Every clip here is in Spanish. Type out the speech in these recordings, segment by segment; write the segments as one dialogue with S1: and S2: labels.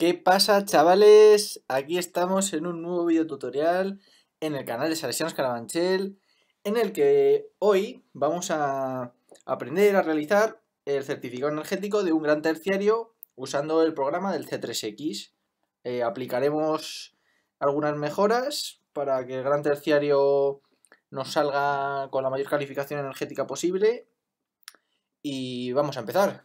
S1: ¿Qué pasa chavales? Aquí estamos en un nuevo video tutorial en el canal de Salesianos Carabanchel en el que hoy vamos a aprender a realizar el certificado energético de un gran terciario usando el programa del C3X. Eh, aplicaremos algunas mejoras para que el gran terciario nos salga con la mayor calificación energética posible y vamos a empezar.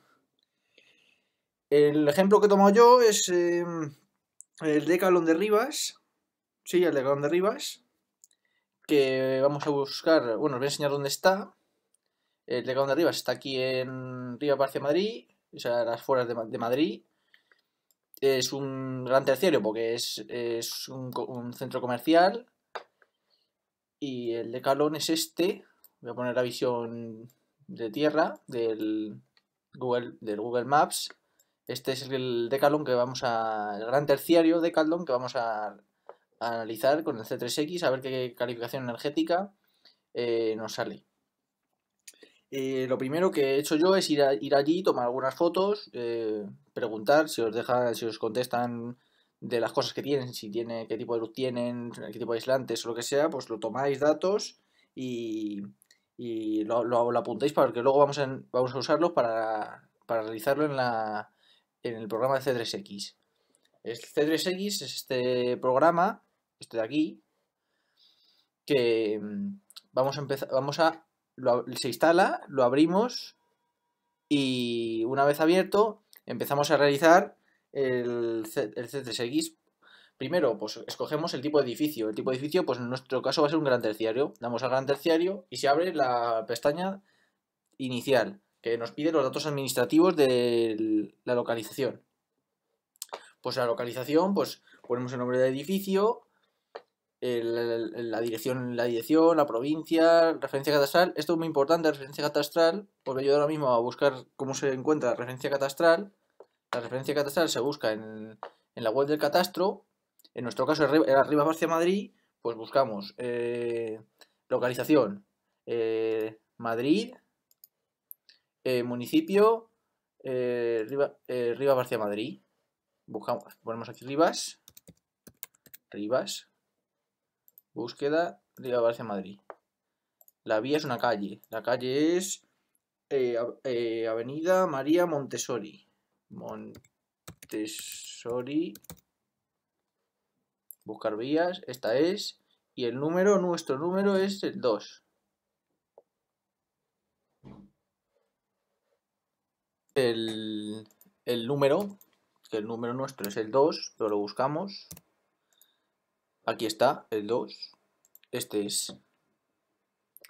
S1: El ejemplo que he tomado yo es em, el decalón de Rivas. Sí, el decalón de Rivas. Que vamos a buscar, bueno, os voy a enseñar dónde está. El decalón de Rivas está aquí en Riva Parcia Madrid, o sea, las fueras de, Madrid es un gran terciario porque es, un, centro comercial. Y el decalón es este. Voy a poner la visión de tierra del Google, del Google Maps. Este es el Decathlon que vamos a. El gran terciario Decathlon que vamos a, analizar con el C3X, a ver qué calificación energética eh, nos sale. Eh, lo primero que he hecho yo es ir, ir allí, tomar algunas fotos, eh, preguntar si os deja, si os contestan de las cosas que tienen, si tiene, qué tipo de luz tienen, qué tipo de aislantes o lo que sea, pues lo tomáis datos y, y lo, lo, apuntáis para que luego vamos a, vamos a usarlo para, para realizarlo en la, en el programa de C3X. El C3X es este programa, este de aquí, que mm, vamos a empezar, vamos a, lo, se instala, lo abrimos y una vez abierto empezamos a realizar el, C, el C3X Primero, pues escogemos el tipo de edificio. El tipo de edificio, pues en nuestro caso va a ser un gran terciario. Damos al gran terciario y se abre la pestaña inicial que nos pide los datos administrativos de la localización. Pues la localización, pues ponemos el nombre del edificio, la, dirección, la dirección, la provincia, referencia catastral. Esto es muy importante, referencia catastral. porque yo ahora mismo a buscar cómo se encuentra la referencia catastral. La referencia catastral se busca en, la web del catastro. En nuestro caso, arriba hacia Madrid, pues buscamos eh, localización eh, Madrid, eh, municipio eh, eh, Riva, Barcia Madrid. Buscamos, ponemos aquí Rivas. Rivas. Búsqueda Rivas Barcia Madrid. La vía es una calle. La calle es eh, Avenida María Montessori. Montessori. Buscar vías. Esta es. Y el número, nuestro número es el 2. el, número, que el número nuestro es el 2, pero lo buscamos. Aquí está el 2. Este es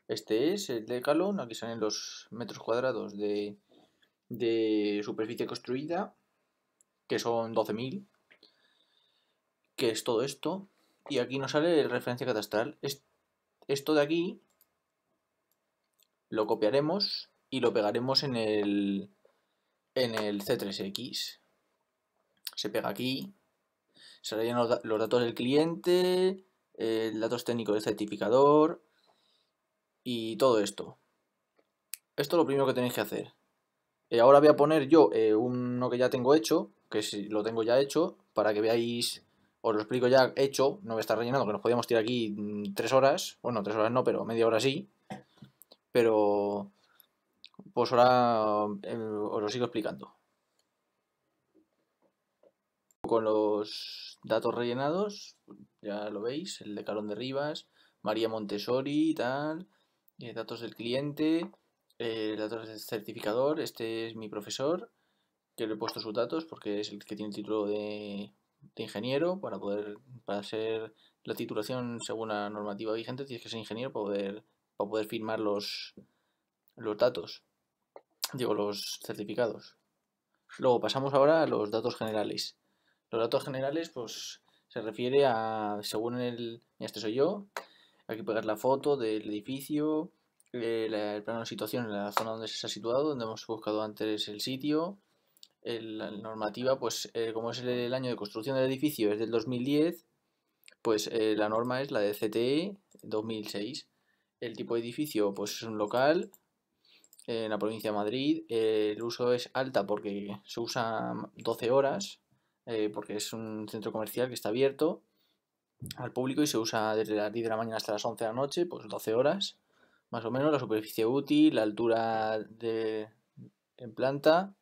S1: este es el decalón, aquí salen los metros cuadrados de, de superficie construida, que son 12.000, que es todo esto. Y aquí nos sale el referencia catastral. Esto de aquí lo copiaremos y lo pegaremos en el, en el C3X. Se pega aquí. Se rellenan los, datos del cliente, eh, el datos técnicos del certificador y todo esto. Esto es lo primero que tenéis que hacer. Eh, ahora voy a poner yo eh, uno que ya tengo hecho, que si lo tengo ya hecho, para que veáis, os lo explico ya hecho, no voy a rellenando, que nos podíamos tirar aquí mm, tres horas, bueno, tres horas no, pero media hora sí, pero pues ahora em, os lo sigo explicando. Con los datos rellenados, ya lo veis, el de Calón de Rivas, María Montessori y tal, eh, datos del cliente, eh, datos del certificador, este es mi profesor, que le he puesto sus datos porque es el que tiene el título de, ingeniero para poder, para hacer la titulación según la normativa vigente tienes que ser ingeniero para poder, para poder firmar los, los datos digo, los certificados. Luego pasamos ahora a los datos generales. Los datos generales, pues, se refiere a, según el, este soy yo, hay que pegar la foto del edificio, eh, el, plano de situación en la zona donde se ha situado, donde hemos buscado antes el sitio, la normativa, pues eh, como es el, año de construcción del edificio, es del 2010, pues eh, la norma es la de CTE 2006. El tipo de edificio, pues es un local, en la provincia de Madrid. Eh, el uso es alta porque se usa 12 horas, eh, porque es un centro comercial que está abierto al público y se usa desde las 10 de la mañana hasta las 11 de la noche, pues 12 horas más o menos, la superficie útil, la altura de, en planta,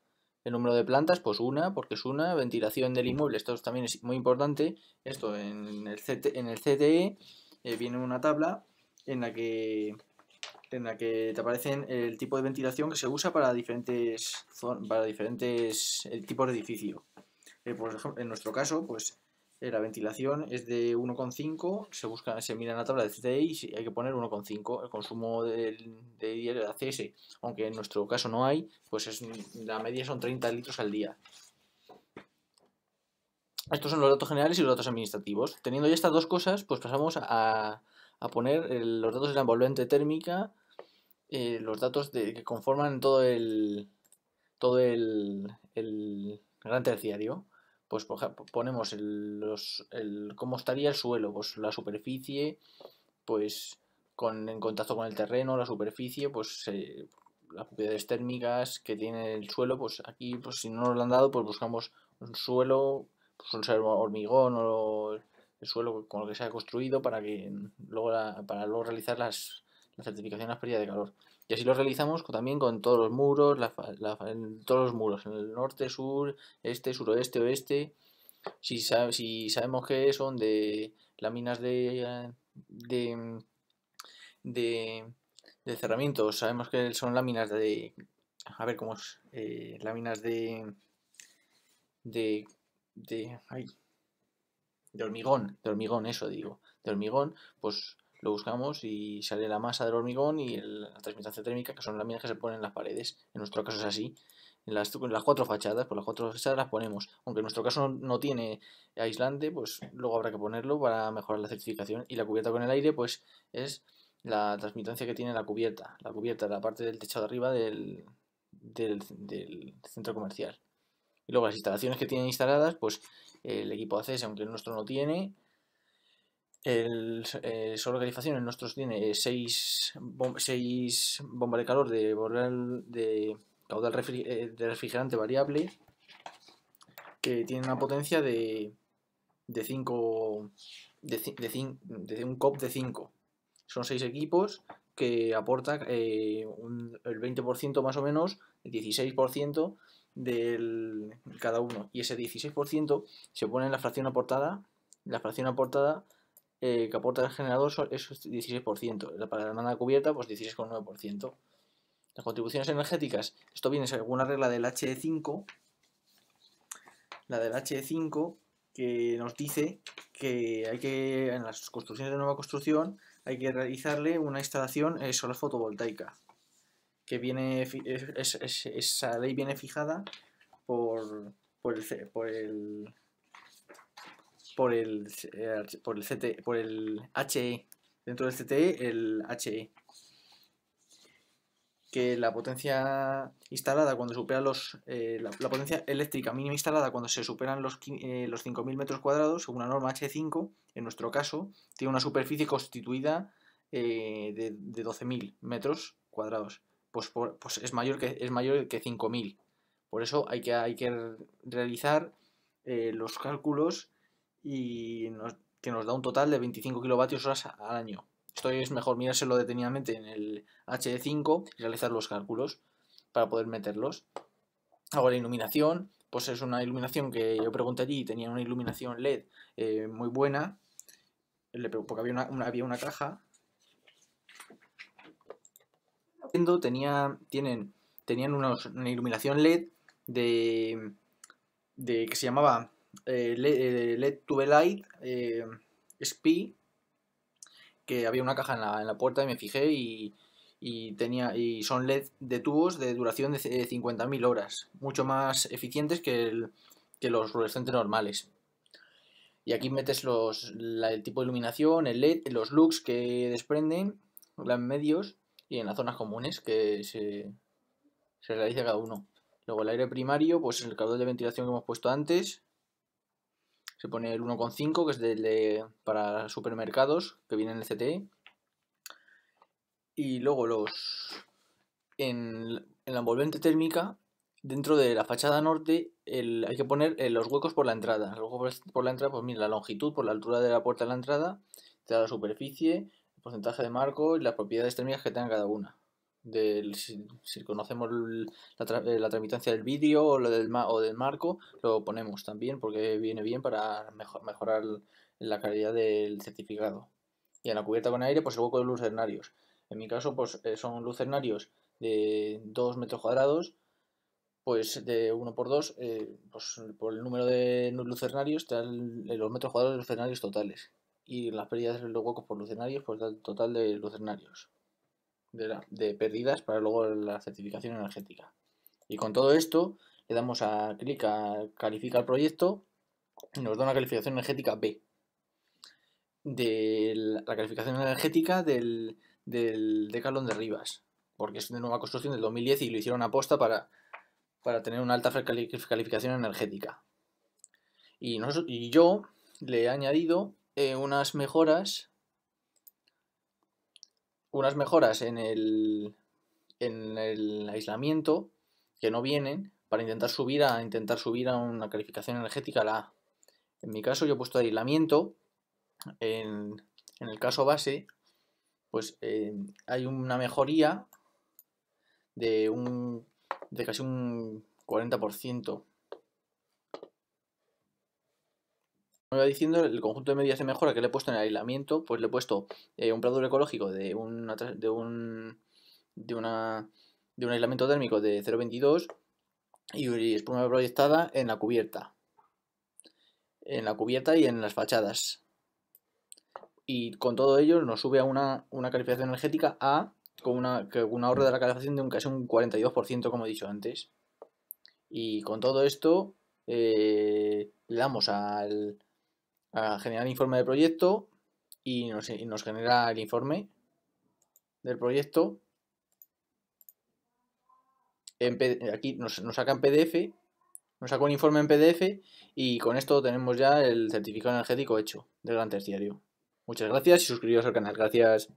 S1: el número de plantas, pues una, porque es una, ventilación del inmueble, esto también es muy importante, esto en el, en el CTE eh, viene una tabla en la que en la que te aparecen el tipo de ventilación que se usa para diferentes, para diferentes eh, tipos de edificio. Eh, en nuestro caso, pues eh, la ventilación es de 1,5, se busca, se mira en la tabla de CTI y hay que poner 1,5 el consumo de, de, de ACS, aunque en nuestro caso no hay, pues la media son 30 litros al día. Estos son los datos generales y los datos administrativos. Teniendo ya estas dos cosas, pues pasamos a, poner los datos de la envolvente térmica eh, los datos de, que conforman todo el todo el, gran terciario, pues ponemos el, los, el, cómo estaría el suelo, pues la superficie, pues con, en contacto con el terreno, la superficie, pues eh, las propiedades térmicas que tiene el suelo, pues aquí, pues si no nos lo han dado, pues buscamos un suelo, pues un hormigón o el suelo con lo que se ha construido para que luego para luego realizar las la certificación de las pérdidas de calor. Y así lo realizamos también con todos los muros, en todos los muros, en el norte, sur, este, suroeste, oeste. Si, sabemos que son de láminas de, de, de, de cerramientos, sabemos que son láminas de... A ver cómo es. Eh, láminas de... De... De... de hormigón, de hormigón, eso digo. De hormigón, pues lo buscamos y sale la masa del hormigón y la transmitancia térmica, que son láminas que se ponen en las paredes. En nuestro caso es así. En las, cuatro fachadas, por las cuatro fachadas las ponemos. Aunque en nuestro caso no, tiene aislante, pues luego habrá que ponerlo para mejorar la certificación. Y la cubierta con el aire, pues es la transmitancia que tiene la cubierta. La cubierta, la parte del techo de arriba del, centro comercial. Y luego las instalaciones que tienen instaladas, pues el equipo ACS, aunque el nuestro no tiene, el, eh, solo calificación en nuestros tiene 6 eh, bombas de calor de, de caudal eh, de refrigerante variable que tiene una potencia de de 5 de, un COP de 5 son seis equipos que aporta el 20% más o menos el 16% del cada uno y ese 16% se pone en la fracción aportada la fracción aportada eh, que aporta el generador es 16%, la para la demanda cubierta pues 16,9%. Las contribuciones energéticas, esto viene según una regla del HE5, la del HE5 que nos dice que hay que en las construcciones de nueva construcción hay que realizarle una instalación eh, solar fotovoltaica que viene esa ley viene fijada por, por el por el, eh, por el, CT, por el HE. Dentro del CTE, el HE. Que la potencia instalada cuando supera los. Eh, la, potencia eléctrica mínima instalada cuando se superan los, eh, los 5.000 metros cuadrados, según la norma H5, e en nuestro caso, tiene una superficie constituida de, 12.000 metros cuadrados. Pues, pues, es mayor que, es mayor que 5.000. Por eso hay que, hay que realizar los cálculos y que nos da un total de 25 kilovatios horas al año. Esto es mejor mirárselo detenidamente en el HD5 y realizar los cálculos para poder meterlos. Ahora la iluminación, pues es una iluminación que yo pregunté allí, tenía una iluminación LED eh, muy buena, porque había una, había una caja. Tenía, tienen, tenían una iluminación LED de, de que se llamaba el eh, LED, eh, tube Light, eh, que había una caja en la, puerta y me fijé y, tenía, y son LED de tubos de duración de 50.000 eh, horas, mucho más eficientes que, los fluorescentes normales. Y aquí metes los, el tipo de iluminación, el LED, los lux que desprenden, en medios y en las zonas comunes que se, realiza cada uno. Luego el aire primario, pues el calor de ventilación que hemos puesto antes, se pone el 1,5, que es para supermercados, que viene en el CTE. Y luego los. En, la envolvente térmica, dentro de la fachada norte, hay que poner eh, los huecos por la entrada. Los huecos por la entrada, pues mira, la longitud por la altura de la puerta de la entrada, de la superficie, el porcentaje de marco y las propiedades térmicas que tenga cada una del, si, conocemos eh, la, tramitancia del vídeo o, del o del marco, lo ponemos también porque viene bien para mejorar la calidad del certificado. Y en la cubierta con aire, pues el hueco de lucernarios. En mi caso, pues eh, son lucernarios de 2 metros cuadrados, pues de 1 por 2, eh, pues por el número de lucernarios, te los metros cuadrados de lucernarios totales. Y las pérdidas de los huecos por lucernarios, pues da el total de lucernarios de, pérdidas para luego la certificación energética. Y con todo esto le damos a clic a califica el proyecto y nos da una calificación energética B. De la calificación energética del, del Decalón de Rivas, porque es de nueva construcción del 2010 y lo hicieron aposta para, para tener una alta calificación energética. Y, y yo le he añadido eh, unas mejoras unas mejoras en el, en el aislamiento que no vienen para intentar subir a intentar subir a una calificación energética la En mi caso yo he puesto aislamiento, en, en el caso base, pues eh, hay una mejoría de, un, de casi un 40%. me iba diciendo, el conjunto de medidas de mejora que le he puesto en el aislamiento, pues le he puesto eh, un producto ecológico de, de, un, de, una, de un aislamiento térmico de 0,22 y espuma proyectada en la cubierta. En la cubierta y en las fachadas. Y con todo ello nos sube a una, una calificación energética A con una, con un ahorro de la calificación de un casi un 42%, como he dicho antes. Y con todo esto eh, le damos al, a generar informe de proyecto y nos, genera el informe del proyecto. aquí nos, nos saca en PDF, nos saca un informe en PDF y con esto tenemos ya el certificado energético hecho del gran terciario. Muchas gracias y suscribiros al canal. Gracias.